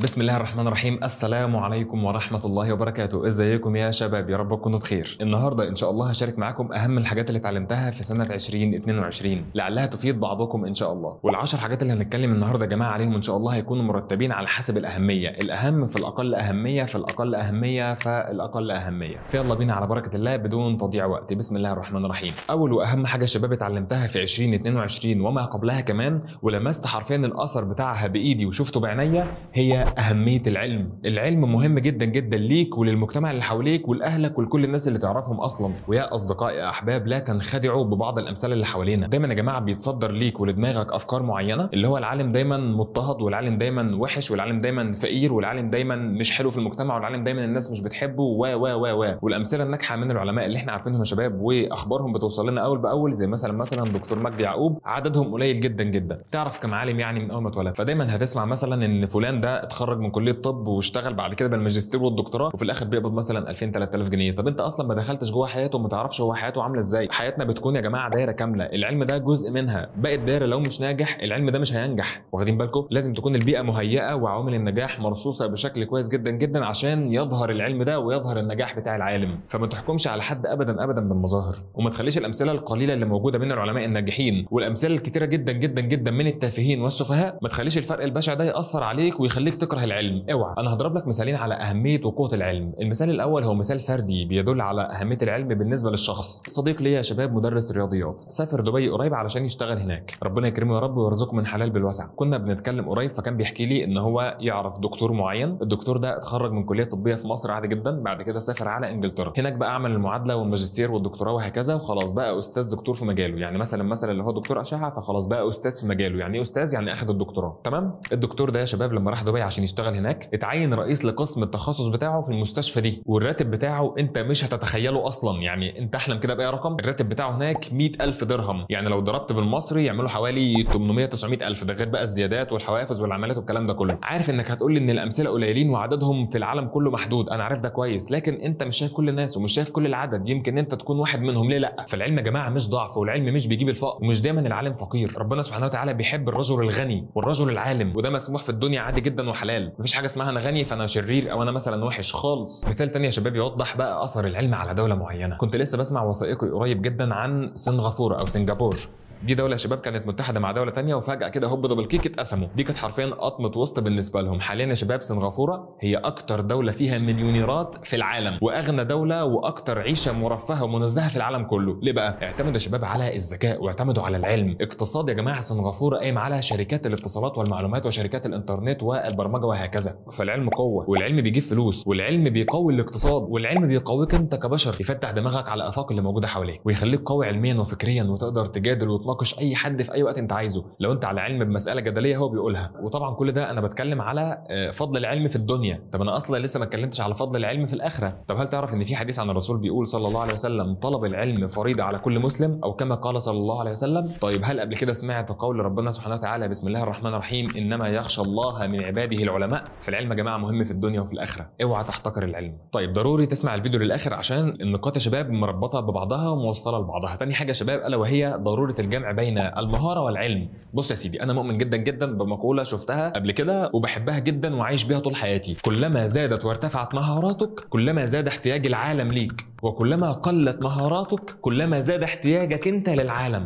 بسم الله الرحمن الرحيم السلام عليكم ورحمة الله وبركاته ازيكم يا شباب يا رب تكونوا بخير النهاردة ان شاء الله هشارك معاكم اهم الحاجات اللي اتعلمتها في سنة 2022 لعلها تفيد بعضكم ان شاء الله والعشر حاجات اللي هنتكلم النهاردة يا جماعة عليهم ان شاء الله هيكونوا مرتبين على حسب الاهمية الاهم في الاقل اهمية في الاقل اهمية فالاقل اهمية فيلا بينا على بركة الله بدون تضييع وقت بسم الله الرحمن الرحيم اول واهم حاجة شباب اتعلمتها في 2022 وما قبلها كمان ولمست حرفيا الاثر بتاعها بايدي وشفته بعينيا هي اهميه العلم العلم مهم جدا جدا ليك وللمجتمع اللي حواليك ولاهلك ولكل الناس اللي تعرفهم اصلا ويا اصدقائي يا احباب لا تنخدعوا ببعض الأمثال اللي حوالينا دايما يا جماعه بيتصدر ليك ولدماغك افكار معينه اللي هو العالم دايما مضطهد والعالم دايما وحش والعالم دايما فقير والعالم دايما مش حلو في المجتمع والعالم دايما الناس مش بتحبه و و و و والامثله الناجحه من العلماء اللي احنا عارفينهم يا شباب واخبارهم بتوصل لنا اول باول زي مثلا مثلا دكتور مجدي يعقوب عددهم قليل جدا جدا تعرف كم عالم يعني من اول ما اتولد فدايما هتسمع مثلا ان فلان ده اتخرج من كليه طب واشتغل بعد كده بالماجستير والدكتوراه وفي الاخر بيقبض مثلا 2000 3000 جنيه طب انت اصلا ما دخلتش جوه حياته وما تعرفش هو حياته عامله ازاي حياتنا بتكون يا جماعه دايره كامله العلم ده جزء منها باقي الدايره لو مش ناجح العلم ده مش هينجح واخدين بالكم لازم تكون البيئه مهيئه وعوامل النجاح مرصوصه بشكل كويس جدا جدا عشان يظهر العلم ده ويظهر النجاح بتاع العالم فما تحكمش على حد ابدا ابدا بالمظاهر وما تخليش الامثله القليله اللي موجوده بين العلماء الناجحين والامثله الكتيره جدا جدا جدا من التافهين والسفهاء ما تخليش الفرق البشع ده ياثر عليك ويخليك تكره العلم اوعى انا هضرب لك مثالين على اهميه وقوه العلم المثال الاول هو مثال فردي بيدل على اهميه العلم بالنسبه للشخص صديق ليا شباب مدرس رياضيات سافر دبي قريب علشان يشتغل هناك ربنا يكرمه يا رب ويرزقه من حلال بالوسع كنا بنتكلم قريب فكان بيحكي لي ان هو يعرف دكتور معين الدكتور ده اتخرج من كليه طبيه في مصر عادي جدا بعد كده سافر على انجلترا هناك بقى عمل المعادله والماجستير والدكتوراه وهكذا وخلاص بقى استاذ دكتور في مجاله يعني مثلا مثلا اللي هو دكتور اشعه فخلاص بقى استاذ في مجاله يعني إيه استاذ يعني اخذ الدكتوراه تمام الدكتور ده يا شباب لما راح دبي عشان يشتغل هناك اتعين رئيس لقسم التخصص بتاعه في المستشفى دي والراتب بتاعه انت مش هتتخيله اصلا يعني انت احلم كده باي رقم الراتب بتاعه هناك 100000 درهم يعني لو ضربت بالمصري يعملوا حوالي 800 900000 ده غير بقى الزيادات والحوافز والعمليات والكلام ده كله عارف انك هتقول لي ان الامثله قليلين وعددهم في العالم كله محدود انا عارف ده كويس لكن انت مش شايف كل الناس ومش شايف كل العدد يمكن انت تكون واحد منهم ليه لا فالعلم يا جماعه مش ضعف والعلم مش بيجيب الفقر ومش دايما العالم فقير ربنا سبحانه وتعالى بيحب الرجل الغني والرجل العالم وده مسموح في الدنيا عادي جدا وح حلال مفيش حاجه اسمها انا غني فانا شرير او انا مثلا وحش خالص مثال تاني يا شباب يوضح بقى اثر العلم على دوله معينه كنت لسه بسمع وثائقي قريب جدا عن سنغافوره او سنغافور دي دوله شباب كانت متحده مع دوله تانية وفجاه كده هوب دبل كيك اتقسموا دي كانت حرفيا قطمه وسط بالنسبه لهم حاليا يا شباب سنغافوره هي اكتر دوله فيها مليونيرات في العالم واغنى دوله واكتر عيشه مرفهه ومنزهه في العالم كله ليه بقى اعتمدوا يا شباب على الذكاء واعتمدوا على العلم اقتصاد يا جماعه سنغافوره قايم على شركات الاتصالات والمعلومات وشركات الانترنت والبرمجه وهكذا فالعلم قوه والعلم بيجيب فلوس والعلم بيقوي الاقتصاد والعلم بيقويك انت كبشر يفتح دماغك على الافاق اللي موجوده حواليك ويخليك قوي علميا وفكريا وتقدر تجادل وتنظر تناقش اي حد في اي وقت انت عايزه لو انت على علم بمساله جدليه هو بيقولها وطبعا كل ده انا بتكلم على آه، فضل العلم في الدنيا طب انا اصلا لسه ما اتكلمتش على فضل العلم في الاخره طب هل تعرف ان في حديث عن الرسول بيقول صلى الله عليه وسلم طلب العلم فريضه على كل مسلم او كما قال صلى الله عليه وسلم طيب هل قبل كده سمعت قول ربنا سبحانه وتعالى بسم الله الرحمن الرحيم انما يخشى الله من عباده العلماء فالعلم يا جماعه مهم في الدنيا وفي الاخره اوعى تحتقر العلم طيب ضروري تسمع الفيديو للاخر عشان النقاط يا شباب مربطه ببعضها وموصله لبعضها تاني حاجه يا شباب الا وهي ضروره الجمع الجمع بين المهاره والعلم بص يا سيدي انا مؤمن جدا جدا بمقوله شفتها قبل كده وبحبها جدا وعايش بيها طول حياتي كلما زادت وارتفعت مهاراتك كلما زاد احتياج العالم ليك وكلما قلت مهاراتك كلما زاد احتياجك انت للعالم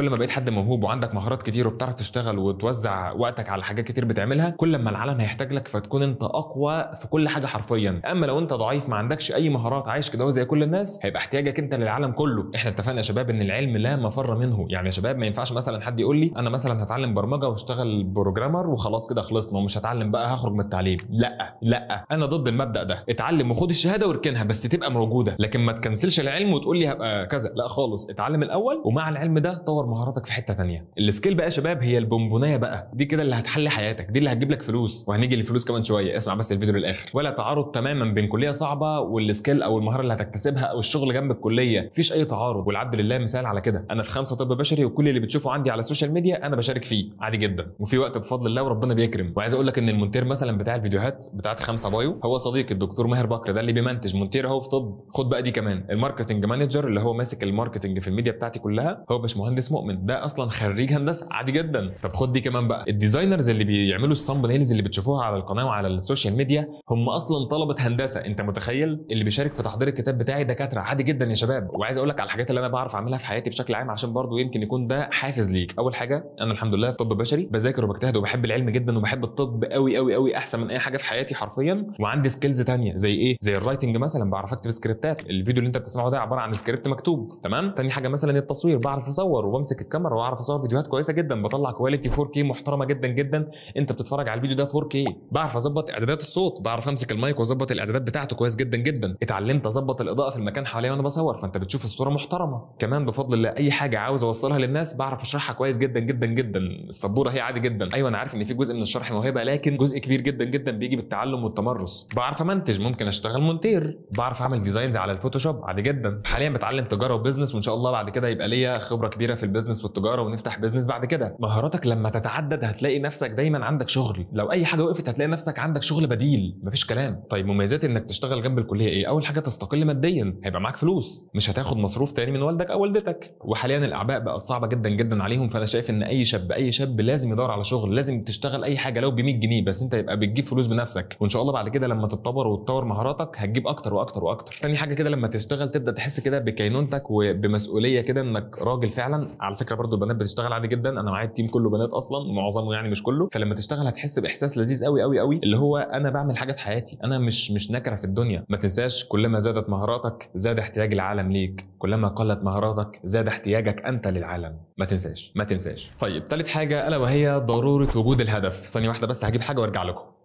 كل ما بقيت حد موهوب وعندك مهارات كتير وبتعرف تشتغل وتوزع وقتك على حاجات كتير بتعملها كل ما العالم هيحتاج لك فتكون انت اقوى في كل حاجه حرفيا اما لو انت ضعيف ما عندكش اي مهارات عايش كده زي كل الناس هيبقى احتياجك انت للعالم كله احنا اتفقنا يا شباب ان العلم لا مفر منه يعني يا شباب ما ينفعش مثلا حد يقول لي انا مثلا هتعلم برمجه واشتغل بروجرامر وخلاص كده خلصنا ومش هتعلم بقى هخرج من التعليم لا لا انا ضد المبدا ده اتعلم وخد الشهاده واركنها بس تبقى موجوده لكن ما تكنسلش العلم وتقول لي هبقى كذا لا خالص اتعلم الاول ومع العلم ده طور مهاراتك في حته ثانيه السكيل بقى يا شباب هي البونبونايه بقى دي كده اللي هتحل حياتك دي اللي هتجيب لك فلوس وهنيجي للفلوس كمان شويه اسمع بس الفيديو للاخر ولا تعارض تماما بين كليه صعبه والسكيل او المهاره اللي هتكتسبها او الشغل جنب الكليه مفيش اي تعارض والعبد لله مثال على كده انا في خمسه طب بشري وكل اللي بتشوفه عندي على السوشيال ميديا انا بشارك فيه عادي جدا وفي وقت بفضل الله وربنا بيكرم وعايز اقول لك ان المونتير مثلا بتاع الفيديوهات بتاعت خمسه بايو هو صديقي الدكتور ماهر بكر ده اللي بيمنتج مونتير اهو في طب خد بقى دي كمان الماركتنج مانجر اللي هو ماسك الماركتنج في الميديا بتاعتي كلها هو باشمهندس مؤمن ده اصلا خريج هندسه عادي جدا طب خد دي كمان بقى الديزاينرز اللي بيعملوا هيلز اللي بتشوفوها على القناه وعلى السوشيال ميديا هم اصلا طلبه هندسه انت متخيل اللي بيشارك في تحضير الكتاب بتاعي دكاتره عادي جدا يا شباب وعايز اقول لك على الحاجات اللي انا بعرف اعملها في حياتي بشكل عام عشان برضو يمكن يكون ده حافز ليك اول حاجه انا الحمد لله في طب بشري بذاكر وبجتهد وبحب العلم جدا وبحب الطب قوي قوي قوي احسن من اي حاجه في حياتي حرفيا وعندي سكيلز ثانيه زي ايه زي الرايتنج مثلا بعرف اكتب سكريبتات الفيديو اللي انت بتسمعه ده عباره عن سكريبت مكتوب تمام ثاني حاجه مثلا التصوير بعرف اصور بمسك الكاميرا واعرف اصور فيديوهات كويسه جدا بطلع كواليتي 4K محترمه جدا جدا انت بتتفرج على الفيديو ده 4K بعرف اظبط اعدادات الصوت بعرف امسك المايك واظبط الاعدادات بتاعته كويس جدا جدا اتعلمت اظبط الاضاءه في المكان حواليا وانا بصور فانت بتشوف الصوره محترمه كمان بفضل الله اي حاجه عاوز اوصلها للناس بعرف اشرحها كويس جدا جدا جدا السبوره هي عادي جدا ايوه انا عارف ان في جزء من الشرح موهبه لكن جزء كبير جدا جدا بيجي بالتعلم والتمرس بعرف امنتج ممكن اشتغل مونتير بعرف اعمل ديزاينز على الفوتوشوب عادي جدا حاليا بتعلم تجاره وبزنس وان شاء الله بعد كده يبقى ليا خبره كبيره في البيزنس والتجاره ونفتح بيزنس بعد كده مهاراتك لما تتعدد هتلاقي نفسك دايما عندك شغل لو اي حاجه وقفت هتلاقي نفسك عندك شغل بديل مفيش كلام طيب مميزات انك تشتغل جنب الكليه ايه اول حاجه تستقل ماديا هيبقى معاك فلوس مش هتاخد مصروف تاني من والدك او والدتك وحاليا الاعباء بقت صعبه جدا جدا عليهم فانا شايف ان اي شاب اي شاب لازم يدور على شغل لازم تشتغل اي حاجه لو ب 100 جنيه بس انت يبقى بتجيب فلوس بنفسك وان شاء الله بعد كده لما تتطور وتطور مهاراتك هتجيب اكتر واكتر واكتر تاني حاجه كده لما تشتغل تبدا تحس كده بكينونتك وبمسؤوليه كده انك راجل فعلا على فكره برضو البنات بتشتغل عادي جدا انا معايا التيم كله بنات اصلا معظمه يعني مش كله فلما تشتغل هتحس باحساس لذيذ قوي قوي قوي اللي هو انا بعمل حاجه في حياتي انا مش مش نكره في الدنيا ما تنساش كلما زادت مهاراتك زاد احتياج العالم ليك كلما قلت مهاراتك زاد احتياجك انت للعالم ما تنساش ما تنساش طيب ثالث حاجه الا وهي ضروره وجود الهدف ثانيه واحده بس هجيب حاجه وارجع لكم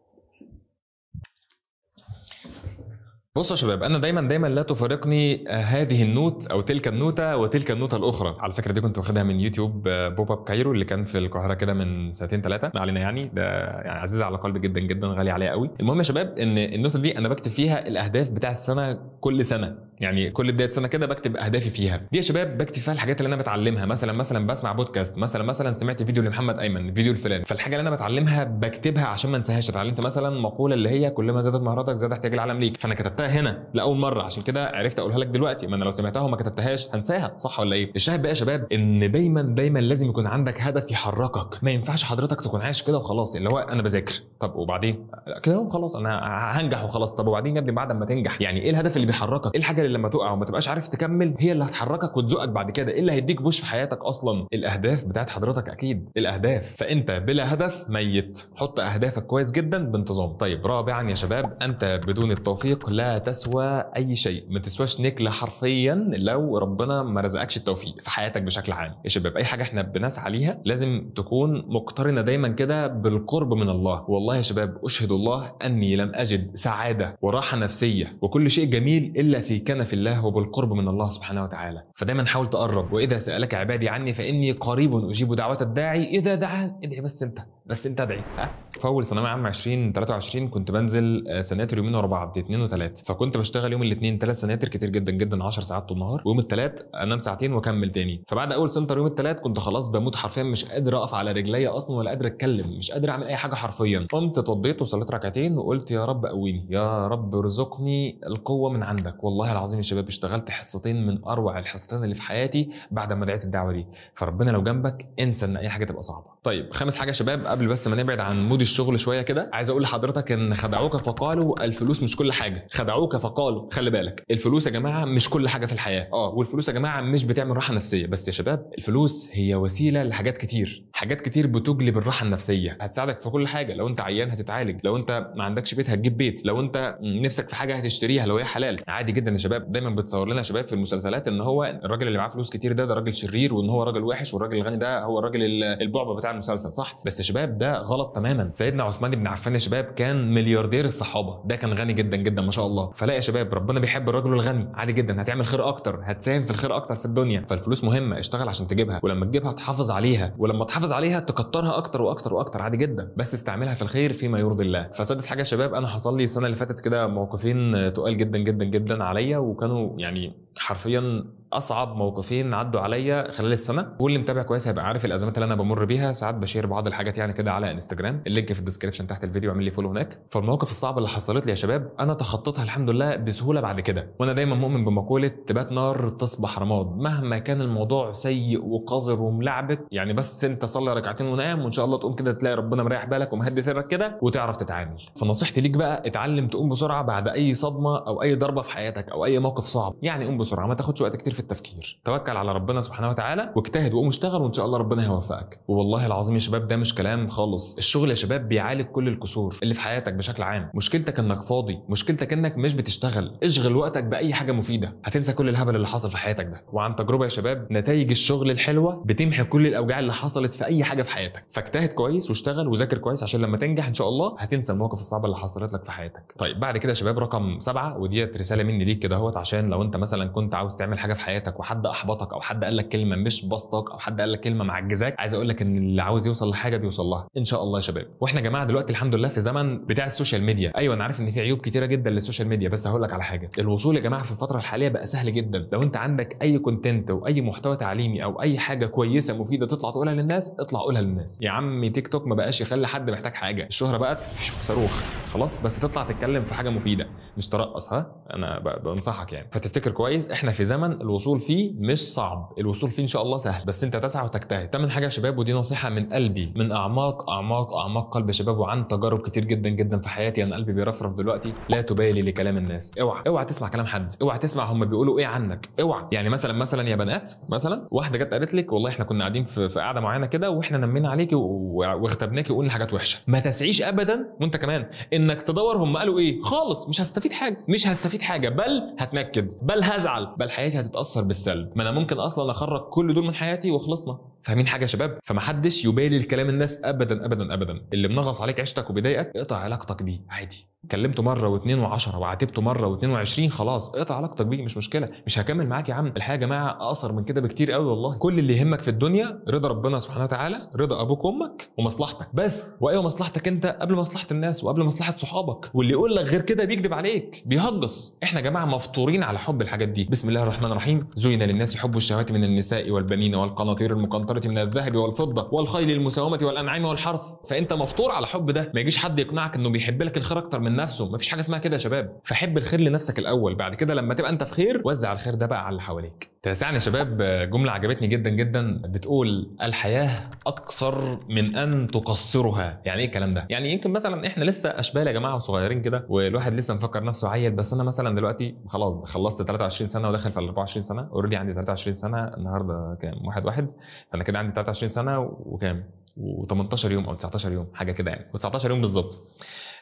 بصوا يا شباب انا دايما دايما لا تفارقني آه، هذه النوت او تلك النوته وتلك النوته الاخرى على فكره دي كنت واخدها من يوتيوب بوب آه، اب كايرو اللي كان في القاهره كده من سنتين ثلاثه ما علينا يعني ده يعني عزيز على قلبي جدا جدا غالي عليا قوي المهم يا شباب ان النوته دي انا بكتب فيها الاهداف بتاع السنه كل سنه يعني كل بدايه سنه كده بكتب اهدافي فيها دي يا شباب بكتب فيها الحاجات اللي انا بتعلمها مثلا مثلا بسمع بودكاست مثلا مثلا سمعت فيديو لمحمد ايمن فيديو الفلان فالحاجه اللي انا بتعلمها بكتبها عشان ما انساهاش اتعلمت مثلا مقوله اللي هي كلما زادت مهاراتك زاد احتياج العالم ليك فانا كتبتها سمعتها هنا لاول مره عشان كده عرفت اقولها لك دلوقتي ما انا لو سمعتها وما كتبتهاش هنساها صح ولا ايه الشاهد بقى يا شباب ان دايما دايما لازم يكون عندك هدف يحركك ما ينفعش حضرتك تكون عايش كده وخلاص اللي هو انا بذاكر طب وبعدين كده وخلاص انا هنجح وخلاص طب وبعدين يا ابني بعد ما تنجح يعني ايه الهدف اللي بيحركك ايه الحاجه اللي لما تقع وما تبقاش عارف تكمل هي اللي هتحركك وتزقك بعد كده ايه اللي هيديك بوش في حياتك اصلا الاهداف بتاعت حضرتك اكيد الاهداف فانت بلا هدف ميت حط اهدافك كويس جدا بانتظام طيب رابعا يا شباب انت بدون التوفيق لا لا تسوى اي شيء ما تسواش نكله حرفيا لو ربنا ما رزقكش التوفيق في حياتك بشكل عام يا شباب اي حاجه احنا بنسعى ليها لازم تكون مقترنه دايما كده بالقرب من الله والله يا شباب اشهد الله اني لم اجد سعاده وراحه نفسيه وكل شيء جميل الا في كنف الله وبالقرب من الله سبحانه وتعالى فدايما حاول تقرب واذا سالك عبادي عني فاني قريب اجيب دعوه الداعي اذا دعان ادعي بس انت بس انت ادعي ها في اول ثانويه عامه 20 23 كنت بنزل آه، سناتر يومين ورا بعض اثنين وثلاث فكنت بشتغل يوم الاثنين ثلاث سناتر كتير جدا جدا 10 ساعات طول النهار ويوم الثلاث انام ساعتين واكمل تاني فبعد اول سنتر يوم الثلاث كنت خلاص بموت حرفيا مش قادر اقف على رجليا اصلا ولا قادر اتكلم مش قادر اعمل اي حاجه حرفيا قمت اتوضيت وصليت ركعتين وقلت يا رب قويني يا رب ارزقني القوه من عندك والله العظيم يا شباب اشتغلت حصتين من اروع الحصتين اللي في حياتي بعد ما دعيت الدعوه دي فربنا لو جنبك انسى ان اي حاجه تبقى صعبه طيب خامس حاجه يا شباب قبل بس ما نبعد عن مود الشغل شويه كده عايز اقول لحضرتك ان خدعوك فقالوا الفلوس مش كل حاجه خدعوك فقالوا خلي بالك الفلوس يا جماعه مش كل حاجه في الحياه اه والفلوس يا جماعه مش بتعمل راحه نفسيه بس يا شباب الفلوس هي وسيله لحاجات كتير حاجات كتير بتجلب الراحه النفسيه هتساعدك في كل حاجه لو انت عيان هتتعالج لو انت ما عندكش بيت هتجيب بيت لو انت نفسك في حاجه هتشتريها لو هي حلال عادي جدا يا شباب دايما بتصور لنا شباب في المسلسلات ان هو الراجل اللي معاه فلوس كتير ده ده راجل شرير وان هو راجل وحش والراجل الغني ده هو الراجل البعبع بتاع المسلسل صح بس يا شباب ده غلط تماما سيدنا عثمان بن عفان يا شباب كان ملياردير الصحابه ده كان غني جدا جدا ما شاء الله فلا يا شباب ربنا بيحب الرجل الغني عادي جدا هتعمل خير اكتر هتساهم في الخير اكتر في الدنيا فالفلوس مهمه اشتغل عشان تجيبها ولما تجيبها تحافظ عليها ولما تحافظ عليها تكترها اكتر واكتر واكتر عادي جدا بس استعملها في الخير فيما يرضي الله فسادس حاجه يا شباب انا حصل لي السنه اللي فاتت كده موقفين تقال جدا جدا جدا عليا وكانوا يعني حرفيا اصعب موقفين عدوا عليا خلال السنه واللي متابع كويس هيبقى عارف الازمات اللي انا بمر بيها ساعات بشير بعض الحاجات يعني كده على انستجرام اللينك في الديسكربشن تحت الفيديو اعمل لي فولو هناك فالمواقف الصعبه اللي حصلت لي يا شباب انا تخطيتها الحمد لله بسهوله بعد كده وانا دايما مؤمن بمقوله تبات نار تصبح رماد مهما كان الموضوع سيء وقذر وملعبك يعني بس انت صلي ركعتين ونام وان شاء الله تقوم كده تلاقي ربنا مريح بالك ومهدي سرك كده وتعرف تتعامل فنصيحتي ليك بقى اتعلم تقوم بسرعه بعد اي صدمه او اي ضربه في حياتك او اي موقف صعب يعني قوم بسرعه ما تاخدش وقت كتير في التفكير توكل على ربنا سبحانه وتعالى واجتهد وقوم اشتغل وان شاء الله ربنا هيوفقك والله العظيم يا شباب ده مش كلام خالص الشغل يا شباب بيعالج كل الكسور اللي في حياتك بشكل عام مشكلتك انك فاضي مشكلتك انك مش بتشتغل اشغل وقتك باي حاجه مفيده هتنسى كل الهبل اللي حصل في حياتك ده وعن تجربه يا شباب نتائج الشغل الحلوه بتمحي كل الاوجاع اللي حصلت في اي حاجه في حياتك فاجتهد كويس واشتغل وذاكر كويس عشان لما تنجح ان شاء الله هتنسى المواقف الصعبه اللي حصلت لك في حياتك طيب بعد كده يا شباب رقم سبعة وديت رساله مني ليك كده اهوت عشان لو انت مثلا كنت عاوز تعمل حاجه في حياتك وحد احبطك او حد قال لك كلمه مش بسطك او حد قال لك كلمه معجزاك عايز اقول لك ان اللي عاوز يوصل لحاجه بيوصل لها ان شاء الله يا شباب واحنا يا جماعه دلوقتي الحمد لله في زمن بتاع السوشيال ميديا ايوه انا عارف ان في عيوب كتيره جدا للسوشيال ميديا بس هقول لك على حاجه الوصول يا جماعه في الفتره الحاليه بقى سهل جدا لو انت عندك اي كونتنت او اي محتوى تعليمي او اي حاجه كويسه مفيده تطلع تقولها للناس اطلع قولها للناس يا عمي تيك توك ما بقاش يخلي حد محتاج حاجه الشهره بقت صاروخ خلاص بس تطلع تتكلم في حاجه مفيده مش ترقص ها انا بنصحك يعني فتفتكر كويس احنا في زمن الوصول فيه مش صعب الوصول فيه ان شاء الله سهل بس انت تسعى وتجتهد تمن حاجه يا شباب ودي نصيحه من قلبي من اعماق اعماق اعماق قلب شباب وعن تجارب كتير جدا جدا في حياتي انا قلبي بيرفرف دلوقتي لا تبالي لكلام الناس اوعى اوعى تسمع كلام حد اوعى تسمع هم بيقولوا ايه عنك اوعى يعني مثلا مثلا يا بنات مثلا واحده جت قالت لك والله احنا كنا قاعدين في, في قاعده معينه كده واحنا نمينا عليكي واغتبناكي وقلنا حاجات وحشه ما تسعيش ابدا وانت كمان انك تدور هم قالوا ايه خالص مش هستفيد حاجه مش هستفيد حاجه بل هتنكد بل هزعل بل حياتي هتتاثر تاثر بالسلب ما انا ممكن اصلا اخرج كل دول من حياتي وخلصنا فاهمين حاجه يا شباب فمحدش يبالي الكلام الناس ابدا ابدا ابدا اللي منغص عليك عيشتك وبيضايقك اقطع علاقتك بيه عادي كلمته مره واثنين وعشرة وعاتبته مره واثنين وعشرين خلاص اقطع علاقتك بيه مش مشكله مش هكمل معاك يا عم الحياه يا جماعه اقصر من كده بكتير قوي والله كل اللي يهمك في الدنيا رضا ربنا سبحانه وتعالى رضا ابوك وامك ومصلحتك بس وايه مصلحتك انت قبل مصلحه الناس وقبل مصلحه صحابك واللي يقول لك غير كده بيكذب عليك بيهجص احنا يا جماعه مفطورين على حب الحاجات دي بسم الله الرحمن الرحيم زين للناس حب الشهوات من النساء والبنين والقناطير المقنطره كثرة من الذهب والفضة والخيل المساومة والأنعام والحرث فأنت مفطور على الحب ده ما يجيش حد يقنعك إنه بيحب لك الخير أكتر من نفسه ما فيش حاجة اسمها كده يا شباب فحب الخير لنفسك الأول بعد كده لما تبقى أنت في خير وزع الخير ده بقى على اللي حواليك تسعني يا شباب جملة عجبتني جدا جدا بتقول الحياة أقصر من أن تقصرها يعني إيه الكلام ده؟ يعني يمكن مثلا إحنا لسه أشبال يا جماعة وصغيرين كده والواحد لسه مفكر نفسه عيل بس أنا مثلا دلوقتي خلاص خلصت 23 سنة وداخل في 24 سنة أوريدي عندي 23 سنة النهاردة كام؟ واحد واحد فأنا كده عندي 23 سنه وكام و18 يوم او 19 يوم حاجه كده يعني و19 يوم بالظبط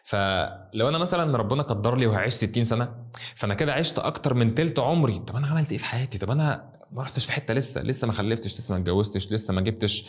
فلو انا مثلا ربنا قدر لي وهعيش 60 سنه فانا كده عشت اكتر من ثلث عمري طب انا عملت ايه في حياتي طب انا ما رحتش في حته لسه لسه ما خلفتش لسه ما اتجوزتش لسه ما جبتش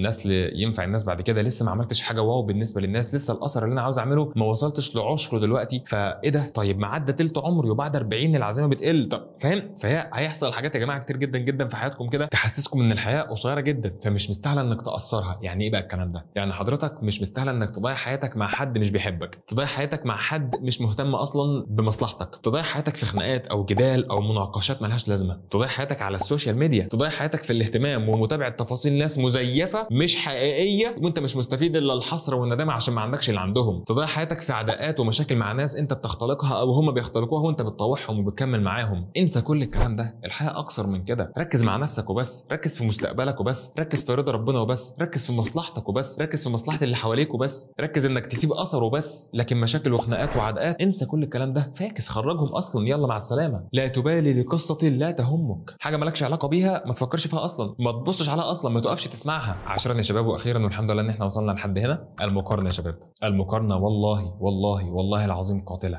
نسل ينفع الناس بعد كده لسه ما عملتش حاجه واو بالنسبه للناس لسه الاثر اللي انا عاوز اعمله ما وصلتش لعشره دلوقتي فايه ده طيب ما عدى تلت عمري وبعد 40 العزيمه بتقل طب فاهم فهي هيحصل حاجات يا جماعه كتير جدا جدا في حياتكم كده تحسسكم ان الحياه قصيره جدا فمش مستاهله انك تاثرها يعني ايه بقى الكلام ده يعني حضرتك مش مستاهله انك تضيع حياتك مع حد مش بيحبك تضيع حياتك مع حد مش مهتم اصلا بمصلحتك تضيع حياتك في خناقات او جدال او مناقشات ملهاش لازمه تضيع حياتك حياتك على السوشيال ميديا تضيع حياتك في الاهتمام ومتابعه تفاصيل ناس مزيفه مش حقيقيه وانت مش مستفيد الا الحسره والندامه عشان ما عندكش اللي عندهم تضيع حياتك في عداءات ومشاكل مع ناس انت بتختلقها او هم بيختلقوها وانت بتطوعهم وبتكمل معاهم انسى كل الكلام ده الحياه اكثر من كده ركز مع نفسك وبس ركز في مستقبلك وبس ركز في رضا ربنا وبس ركز في مصلحتك وبس ركز في مصلحه اللي حواليك وبس ركز انك تسيب اثر وبس لكن مشاكل وخناقات وعداءات انسى كل الكلام ده فاكس خرجهم اصلا يلا مع السلامه لا تبالي لقصه لا تهمك حاجه مالكش علاقه بيها ما تفكرش فيها اصلا ما تبصش عليها اصلا ما توقفش تسمعها عشرا يا شباب واخيرا والحمد لله ان احنا وصلنا لحد هنا المقارنه يا شباب المقارنه والله والله والله العظيم قاتله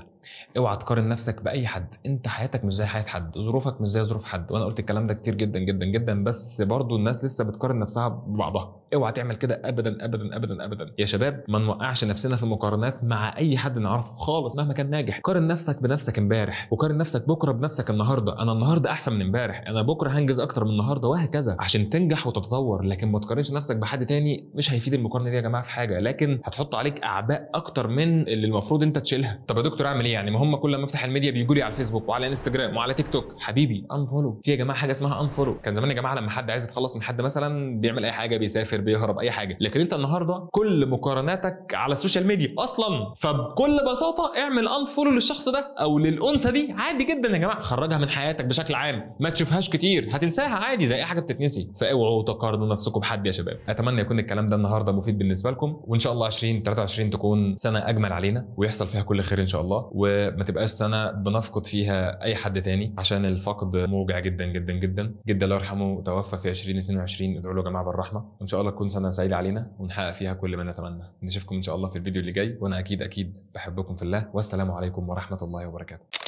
اوعى تقارن نفسك باي حد انت حياتك مش زي حياه حد ظروفك مش زي ظروف حد وانا قلت الكلام ده كتير جدا جدا جدا بس برضو الناس لسه بتقارن نفسها ببعضها اوعى تعمل كده ابدا ابدا ابدا ابدا يا شباب ما نوقعش نفسنا في مقارنات مع اي حد نعرفه خالص مهما كان ناجح قارن نفسك بنفسك امبارح وقارن نفسك بكره بنفسك النهارده انا النهارده احسن من امبارح انا بكره هنجز اكتر من النهارده وهكذا عشان تنجح وتتطور لكن ما تقارنش نفسك بحد تاني مش هيفيد المقارنه دي يا جماعه في حاجه لكن هتحط عليك اعباء اكتر من اللي المفروض انت تشيلها طب يا دكتور اعمل ايه ايه يعني ما هم كل ما افتح الميديا بيجوا لي على الفيسبوك وعلى انستجرام وعلى تيك توك حبيبي انفولو في يا جماعه حاجه اسمها انفولو كان زمان يا جماعه لما حد عايز يتخلص من حد مثلا بيعمل اي حاجه بيسافر بيهرب اي حاجه لكن انت النهارده كل مقارناتك على السوشيال ميديا اصلا فبكل بساطه اعمل انفولو للشخص ده او للانثى دي عادي جدا يا جماعه خرجها من حياتك بشكل عام ما تشوفهاش كتير هتنساها عادي زي اي حاجه بتتنسي فاوعوا تقارنوا نفسكم بحد يا شباب اتمنى يكون الكلام ده النهارده مفيد بالنسبه لكم وان شاء الله 20 23 تكون سنه اجمل علينا ويحصل فيها كل خير ان شاء الله وما تبقاش سنه بنفقد فيها اي حد تاني عشان الفقد موجع جدا جدا جدا جدا الله يرحمه توفى في 2022 ادعوا له يا جماعه بالرحمه وان شاء الله تكون سنه سعيده علينا ونحقق فيها كل ما نتمنى نشوفكم ان شاء الله في الفيديو اللي جاي وانا اكيد اكيد بحبكم في الله والسلام عليكم ورحمه الله وبركاته